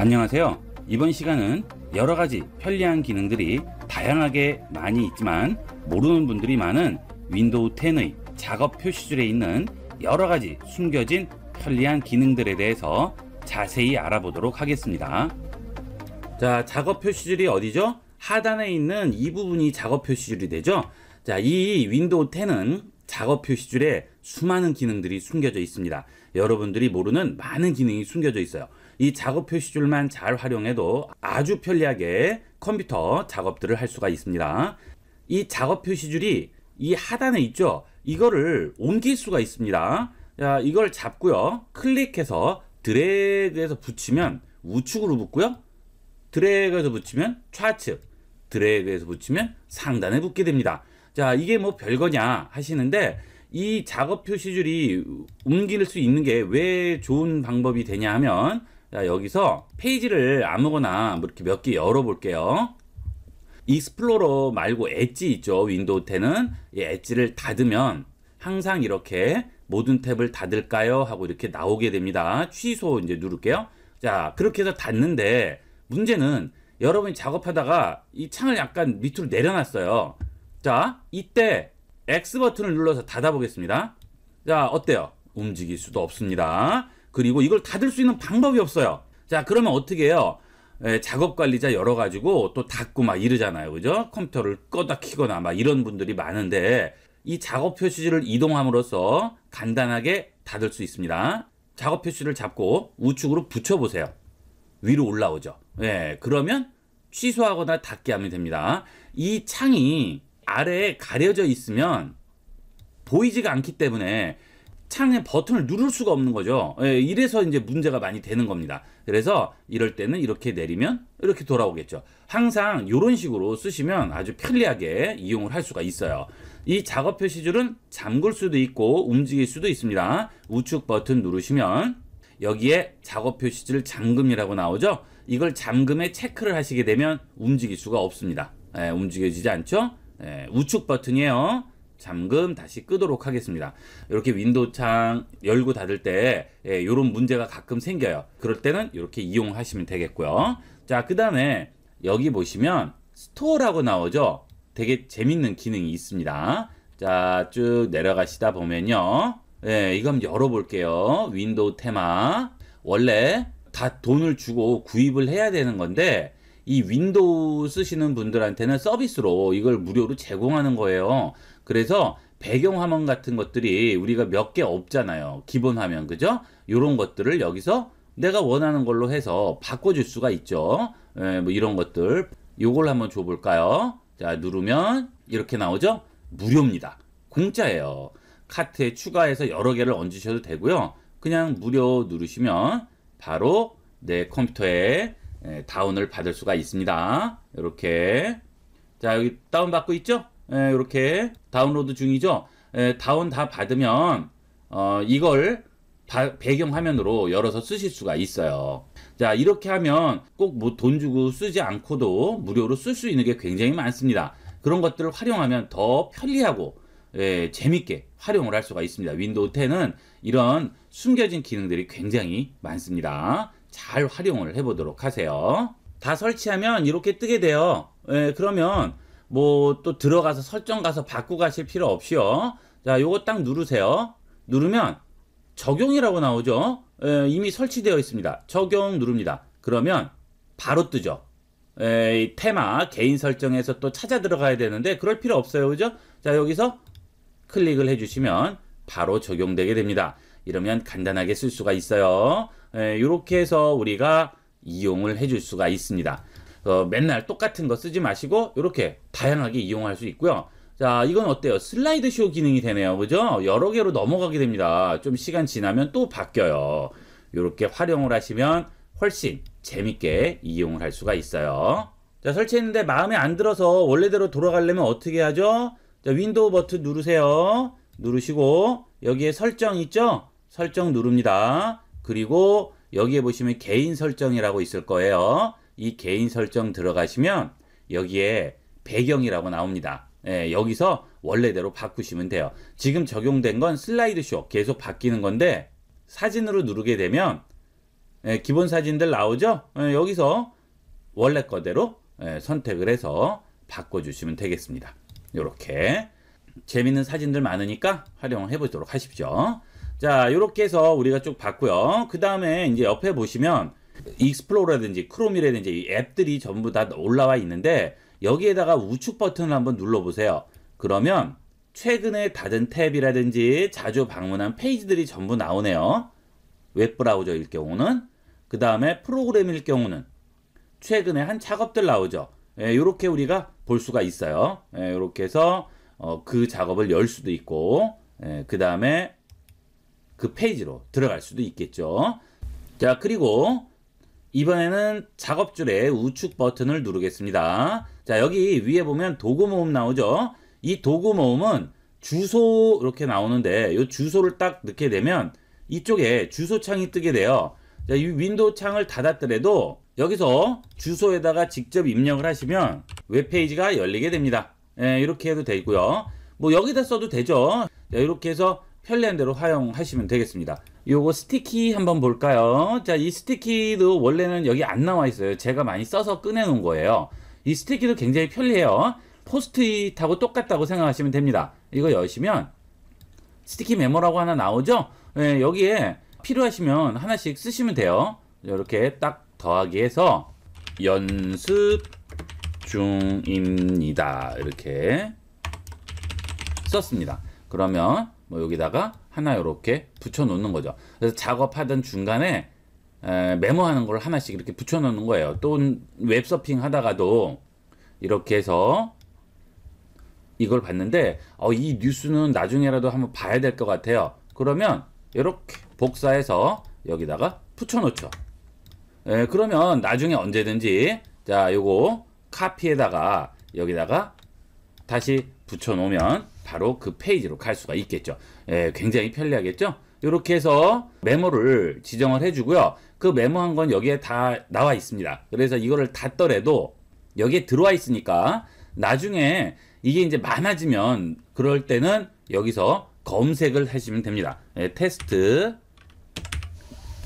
안녕하세요. 이번 시간은 여러 가지 편리한 기능들이 다양하게 많이 있지만 모르는 분들이 많은 윈도우 10의 작업 표시줄에 있는 여러 가지 숨겨진 편리한 기능들에 대해서 자세히 알아보도록 하겠습니다. 자, 작업 표시줄이 어디죠? 하단에 있는 이 부분이 작업 표시줄이 되죠. 자, 이 윈도우 10은 작업 표시줄에 수많은 기능들이 숨겨져 있습니다. 여러분들이 모르는 많은 기능이 숨겨져 있어요. 이 작업 표시줄만 잘 활용해도 아주 편리하게 컴퓨터 작업들을 할 수가 있습니다. 이 작업 표시줄이 이 하단에 있죠. 이거를 옮길 수가 있습니다. 자, 이걸 잡고요. 클릭해서 드래그해서 붙이면 우측으로 붙고요. 드래그해서 붙이면 좌측, 드래그해서 붙이면 상단에 붙게 됩니다. 자, 이게 뭐 별거냐 하시는데 이 작업 표시줄이 옮길 수 있는 게 왜 좋은 방법이 되냐 하면 자, 여기서 페이지를 아무거나 뭐 이렇게 몇 개 열어볼게요. 익스플로러 말고 엣지 있죠. 윈도우 10은 이 엣지를 닫으면 항상 이렇게 모든 탭을 닫을까요? 하고 이렇게 나오게 됩니다. 취소 이제 누를게요. 자, 그렇게 해서 닫는데 문제는 여러분이 작업하다가 이 창을 약간 밑으로 내려놨어요. 자, 이때 X 버튼을 눌러서 닫아보겠습니다. 자, 어때요? 움직일 수도 없습니다. 그리고 이걸 닫을 수 있는 방법이 없어요. 자, 그러면 어떻게 해요? 예, 작업 관리자 열어가지고 또 닫고 막 이러잖아요. 그죠? 컴퓨터를 껐다 키거나 막 이런 분들이 많은데 이 작업 표시지를 이동함으로써 간단하게 닫을 수 있습니다. 작업 표시를 잡고 우측으로 붙여보세요. 위로 올라오죠. 예, 그러면 취소하거나 닫게 하면 됩니다. 이 창이 아래에 가려져 있으면 보이지가 않기 때문에 창에 버튼을 누를 수가 없는 거죠. 예, 이래서 이제 문제가 많이 되는 겁니다. 그래서 이럴 때는 이렇게 내리면 이렇게 돌아오겠죠. 항상 이런 식으로 쓰시면 아주 편리하게 이용을 할 수가 있어요. 이 작업 표시줄은 잠글 수도 있고 움직일 수도 있습니다. 우측 버튼 누르시면 여기에 작업 표시줄 잠금이라고 나오죠. 이걸 잠금에 체크를 하시게 되면 움직일 수가 없습니다. 예, 움직여지지 않죠? 예, 우측 버튼이에요. 잠금 다시 끄도록 하겠습니다. 이렇게 윈도우 창 열고 닫을 때 이런 예, 문제가 가끔 생겨요. 그럴 때는 이렇게 이용하시면 되겠고요. 자, 그 다음에 여기 보시면 스토어라고 나오죠. 되게 재밌는 기능이 있습니다. 자, 쭉 내려가시다 보면요. 예, 이 한번 열어볼게요. 윈도우 테마. 원래 다 돈을 주고 구입을 해야 되는 건데 이 윈도우 쓰시는 분들한테는 서비스로 이걸 무료로 제공하는 거예요. 그래서 배경 화면 같은 것들이 우리가 몇 개 없잖아요. 기본 화면, 그죠? 요런 것들을 여기서 내가 원하는 걸로 해서 바꿔줄 수가 있죠. 예, 뭐 이런 것들. 요걸 한번 줘볼까요? 자, 누르면 이렇게 나오죠? 무료입니다. 공짜예요. 카트에 추가해서 여러 개를 얹으셔도 되고요. 그냥 무료 누르시면 바로 내 컴퓨터에 예, 다운을 받을 수가 있습니다. 이렇게 자 여기 다운 받고 있죠? 예, 이렇게 다운로드 중이죠? 예, 다운 다 받으면 어, 이걸 배경 화면으로 열어서 쓰실 수가 있어요. 자 이렇게 하면 꼭 뭐 돈 주고 쓰지 않고도 무료로 쓸 수 있는 게 굉장히 많습니다. 그런 것들을 활용하면 더 편리하고 예, 재밌게 활용을 할 수가 있습니다. 윈도우 10은 이런 숨겨진 기능들이 굉장히 많습니다. 잘 활용을 해보도록 하세요. 다 설치하면 이렇게 뜨게 돼요. 예, 그러면 뭐 또 들어가서 설정 가서 바꾸고 하실 필요 없이요. 자, 요거 딱 누르세요. 누르면 적용이라고 나오죠. 예, 이미 설치되어 있습니다. 적용 누릅니다. 그러면 바로 뜨죠. 에, 예, 테마 개인 설정에서 또 찾아 들어가야 되는데 그럴 필요 없어요. 그죠? 자, 여기서 클릭을 해주시면 바로 적용되게 됩니다. 이러면 간단하게 쓸 수가 있어요. 이렇게 예, 해서 우리가 이용을 해 줄 수가 있습니다. 어, 맨날 똑같은 거 쓰지 마시고 이렇게 다양하게 이용할 수 있고요. 자, 이건 어때요? 슬라이드 쇼 기능이 되네요. 그죠? 여러 개로 넘어가게 됩니다. 좀 시간 지나면 또 바뀌어요. 이렇게 활용을 하시면 훨씬 재밌게 이용을 할 수가 있어요. 자, 설치했는데 마음에 안 들어서 원래대로 돌아가려면 어떻게 하죠? 자, 윈도우 버튼 누르세요. 누르시고 여기에 설정 있죠? 설정 누릅니다. 그리고 여기에 보시면 개인 설정이라고 있을 거예요. 이 개인 설정 들어가시면 여기에 배경이라고 나옵니다. 예, 여기서 원래대로 바꾸시면 돼요. 지금 적용된 건 슬라이드쇼 계속 바뀌는 건데 사진으로 누르게 되면 예, 기본 사진들 나오죠? 예, 여기서 원래 거대로 예, 선택을 해서 바꿔주시면 되겠습니다. 이렇게 재밌는 사진들 많으니까 활용해 보도록 하십시오. 자 이렇게 해서 우리가 쭉 봤고요 그 다음에 이제 옆에 보시면 익스플로러라든지 크롬이라든지 앱들이 전부 다 올라와 있는데 여기에다가 우측 버튼을 한번 눌러보세요 그러면 최근에 닫은 탭이라든지 자주 방문한 페이지들이 전부 나오네요 웹브라우저일 경우는 그 다음에 프로그램일 경우는 최근에 한 작업들 나오죠 이렇게 예, 우리가 볼 수가 있어요 이렇게 예, 해서 어, 그 작업을 열 수도 있고 예, 그 다음에 그 페이지로 들어갈 수도 있겠죠. 자, 그리고 이번에는 작업줄의 우측 버튼을 누르겠습니다. 자, 여기 위에 보면 도구 모음 나오죠? 이 도구 모음은 주소 이렇게 나오는데 이 주소를 딱 넣게 되면 이쪽에 주소창이 뜨게 돼요. 자, 이 윈도우 창을 닫았더라도 여기서 주소에다가 직접 입력을 하시면 웹페이지가 열리게 됩니다. 예, 이렇게 해도 되고요. 뭐 여기다 써도 되죠. 자, 이렇게 해서 편리한 대로 사용하시면 되겠습니다. 요거 스티키 한번 볼까요? 자, 이 스티키도 원래는 여기 안 나와 있어요. 제가 많이 써서 꺼내놓은 거예요. 이 스티키도 굉장히 편리해요. 포스트잇하고 똑같다고 생각하시면 됩니다. 이거 여시면 스티키 메모라고 하나 나오죠? 네, 여기에 필요하시면 하나씩 쓰시면 돼요. 이렇게 딱 더하기 해서 연습 중입니다. 이렇게 썼습니다. 그러면 뭐 여기다가 하나 이렇게 붙여 놓는 거죠. 그래서 작업하던 중간에 에, 메모하는 걸 하나씩 이렇게 붙여 놓는 거예요. 또 웹서핑 하다가도 이렇게 해서 이걸 봤는데 어, 이 뉴스는 나중에라도 한번 봐야 될 것 같아요. 그러면 이렇게 복사해서 여기다가 붙여 놓죠. 에, 그러면 나중에 언제든지 자 요거 카피에다가 여기다가 다시 붙여 놓으면 바로 그 페이지로 갈 수가 있겠죠. 예, 굉장히 편리하겠죠? 이렇게 해서 메모를 지정을 해주고요. 그 메모한 건 여기에 다 나와 있습니다. 그래서 이거를 닫더라도 여기에 들어와 있으니까 나중에 이게 이제 많아지면 그럴 때는 여기서 검색을 하시면 됩니다. 예, 테스트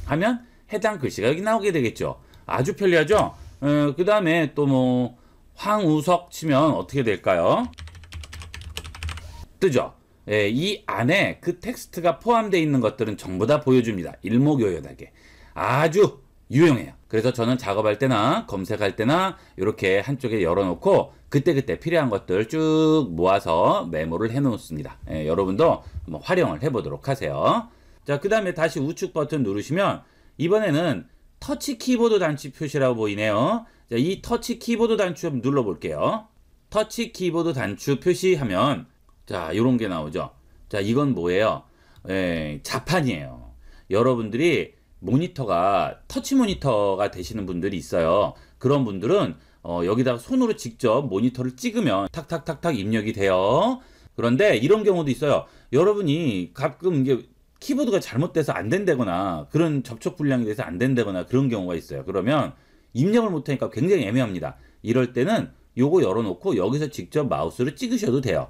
하면 해당 글씨가 여기 나오게 되겠죠. 아주 편리하죠? 어, 그 다음에 또 뭐 황우석 치면 어떻게 될까요? 뜨죠. 예, 이 안에 그 텍스트가 포함되어 있는 것들은 전부 다 보여줍니다. 일목요연하게. 아주 유용해요. 그래서 저는 작업할 때나 검색할 때나 이렇게 한쪽에 열어놓고 그때그때 필요한 것들 쭉 모아서 메모를 해놓습니다. 예, 여러분도 한번 활용을 해보도록 하세요. 자, 그 다음에 다시 우측 버튼 누르시면 이번에는 터치 키보드 단추 표시라고 보이네요. 자, 이 터치 키보드 단추 한번 눌러볼게요. 터치 키보드 단추 표시하면 자, 요런 게 나오죠. 자, 이건 뭐예요? 예, 자판이에요. 여러분들이 모니터가 터치 모니터가 되시는 분들이 있어요. 그런 분들은 어, 여기다 손으로 직접 모니터를 찍으면 탁탁탁탁 입력이 돼요. 그런데 이런 경우도 있어요. 여러분이 가끔 이게 키보드가 잘못돼서 안 된다거나 그런 접촉 불량이 돼서 안 된다거나 그런 경우가 있어요. 그러면 입력을 못하니까 굉장히 애매합니다. 이럴 때는 요거 열어놓고 여기서 직접 마우스를 찍으셔도 돼요.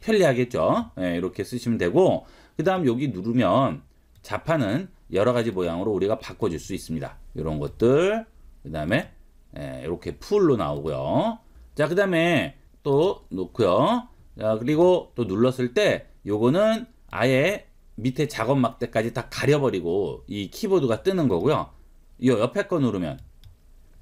편리하겠죠. 네, 이렇게 쓰시면 되고 그 다음 여기 누르면 자판은 여러 가지 모양으로 우리가 바꿔줄 수 있습니다. 이런 것들 그 다음에 예, 이렇게 풀로 나오고요. 자, 그 다음에 또 놓고요. 자, 그리고 또 눌렀을 때 요거는 아예 밑에 작업 막대까지 다 가려버리고 이 키보드가 뜨는 거고요. 이 옆에 거 누르면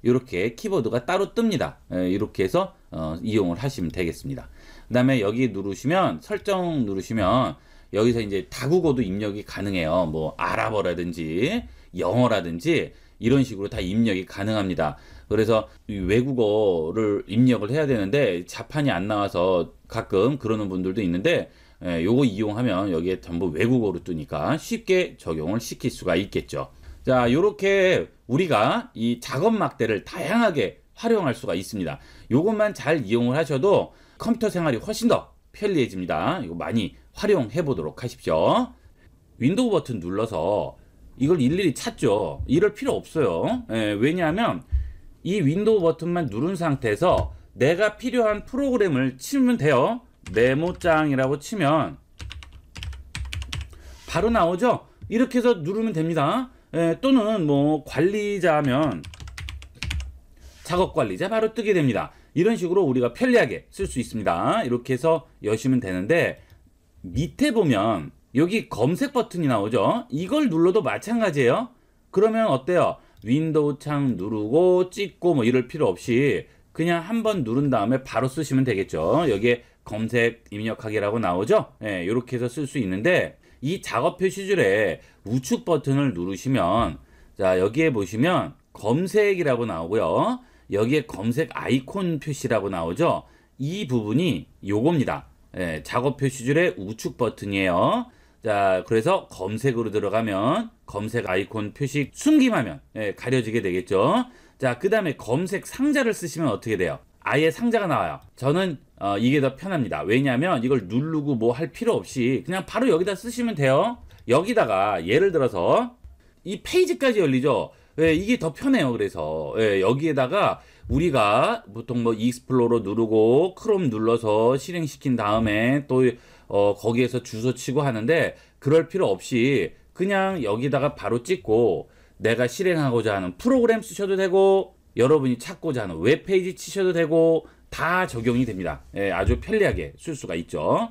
이렇게 키보드가 따로 뜹니다. 예, 이렇게 해서 어, 이용을 하시면 되겠습니다. 그다음에 여기 누르시면 설정 누르시면 여기서 이제 다국어도 입력이 가능해요. 뭐 아랍어라든지 영어라든지 이런 식으로 다 입력이 가능합니다. 그래서 외국어를 입력을 해야 되는데 자판이 안 나와서 가끔 그러는 분들도 있는데 예, 요거 이용하면 여기에 전부 외국어로 뜨니까 쉽게 적용을 시킬 수가 있겠죠. 자, 이렇게 우리가 이 작업 막대를 다양하게 활용할 수가 있습니다. 요것만 잘 이용을 하셔도 컴퓨터 생활이 훨씬 더 편리해집니다. 이거 많이 활용해 보도록 하십시오. 윈도우 버튼 눌러서 이걸 일일이 찾죠. 이럴 필요 없어요. 예, 왜냐하면 이 윈도우 버튼만 누른 상태에서 내가 필요한 프로그램을 치면 돼요. 메모장이라고 치면 바로 나오죠. 이렇게 해서 누르면 됩니다. 예, 또는 뭐 관리자면 작업 관리자 바로 뜨게 됩니다. 이런 식으로 우리가 편리하게 쓸 수 있습니다. 이렇게 해서 여시면 되는데 밑에 보면 여기 검색 버튼이 나오죠. 이걸 눌러도 마찬가지예요. 그러면 어때요? 윈도우 창 누르고 찍고 뭐 이럴 필요 없이 그냥 한번 누른 다음에 바로 쓰시면 되겠죠. 여기에 검색 입력하기라고 나오죠. 예, 이렇게 해서 쓸 수 있는데 이 작업 표시줄에 우측 버튼을 누르시면 자 여기에 보시면 검색이라고 나오고요. 여기에 검색 아이콘 표시라고 나오죠. 이 부분이 요겁니다. 예, 작업 표시줄의 우측 버튼이에요. 자, 그래서 검색으로 들어가면 검색 아이콘 표시 숨김하면 예, 가려지게 되겠죠. 자, 그 다음에 검색 상자를 쓰시면 어떻게 돼요? 아예 상자가 나와요. 저는 어, 이게 더 편합니다. 왜냐하면 이걸 누르고 뭐 할 필요 없이 그냥 바로 여기다 쓰시면 돼요. 여기다가 예를 들어서 이 페이지까지 열리죠. 예, 이게 더 편해요. 그래서 예, 여기에다가 우리가 보통 뭐 익스플로러 누르고 크롬 눌러서 실행시킨 다음에 또 어, 거기에서 주소 치고 하는데 그럴 필요 없이 그냥 여기다가 바로 찍고 내가 실행하고자 하는 프로그램 쓰셔도 되고 여러분이 찾고자 하는 웹페이지 치셔도 되고 다 적용이 됩니다. 예, 아주 편리하게 쓸 수가 있죠.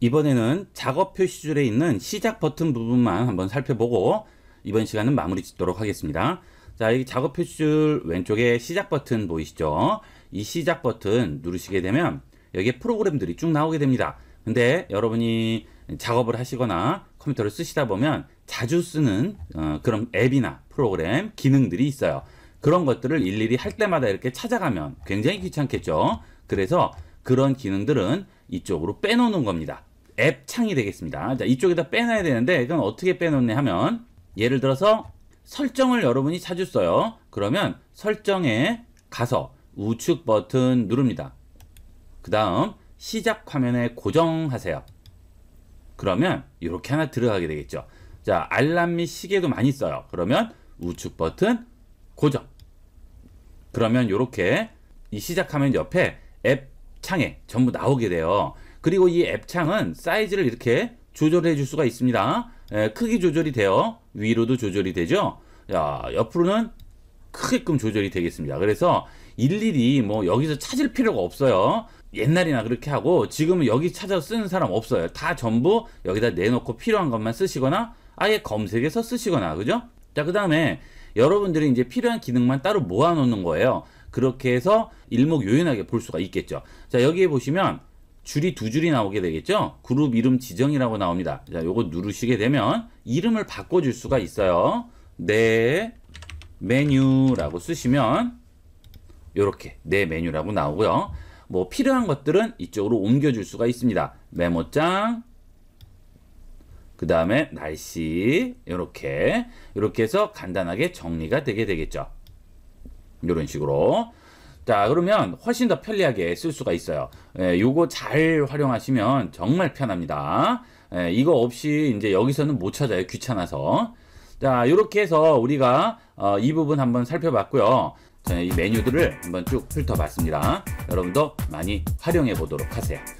이번에는 작업 표시줄에 있는 시작 버튼 부분만 한번 살펴보고 이번 시간은 마무리 짓도록 하겠습니다. 자, 여기 작업 표시줄 왼쪽에 시작 버튼 보이시죠? 이 시작 버튼 누르시게 되면 여기에 프로그램들이 쭉 나오게 됩니다. 근데 여러분이 작업을 하시거나 컴퓨터를 쓰시다 보면 자주 쓰는 어, 그런 앱이나 프로그램, 기능들이 있어요. 그런 것들을 일일이 할 때마다 이렇게 찾아가면 굉장히 귀찮겠죠. 그래서 그런 기능들은 이쪽으로 빼놓는 겁니다. 앱 창이 되겠습니다. 자, 이쪽에다 빼놔야 되는데 이건 어떻게 빼놓네 하면 예를 들어서 설정을 여러분이 찾았어요. 그러면 설정에 가서 우측 버튼 누릅니다. 그 다음 시작 화면에 고정하세요. 그러면 이렇게 하나 들어가게 되겠죠. 자 알람 및 시계도 많이 써요. 그러면 우측 버튼 고정. 그러면 이렇게 이 시작 화면 옆에 앱 창에 전부 나오게 돼요. 그리고 이 앱 창은 사이즈를 이렇게 조절해 줄 수가 있습니다. 예, 크기 조절이 되어 위로도 조절이 되죠. 야, 옆으로는 크게끔 조절이 되겠습니다. 그래서 일일이 뭐 여기서 찾을 필요가 없어요. 옛날이나 그렇게 하고 지금은 여기 찾아 쓰는 사람 없어요. 다 전부 여기다 내놓고 필요한 것만 쓰시거나 아예 검색해서 쓰시거나 그죠? 자, 그 다음에 여러분들이 이제 필요한 기능만 따로 모아놓는 거예요. 그렇게 해서 일목요연하게 볼 수가 있겠죠. 자, 여기에 보시면 줄이 두 줄이 나오게 되겠죠? 그룹 이름 지정이라고 나옵니다. 자, 요거 누르시게 되면 이름을 바꿔줄 수가 있어요. 내 네, 메뉴라고 쓰시면 이렇게 내 네 메뉴라고 나오고요. 뭐 필요한 것들은 이쪽으로 옮겨줄 수가 있습니다. 메모장, 그 다음에 날씨 이렇게 이렇게 해서 간단하게 정리가 되게 되겠죠. 이런 식으로 자 그러면 훨씬 더 편리하게 쓸 수가 있어요 예, 요거 잘 활용하시면 정말 편합니다 예, 이거 없이 이제 여기서는 못 찾아요 귀찮아서 자 이렇게 해서 우리가 어, 이 부분 한번 살펴봤고요 자, 이 메뉴들을 한번 쭉 훑어봤습니다 여러분도 많이 활용해 보도록 하세요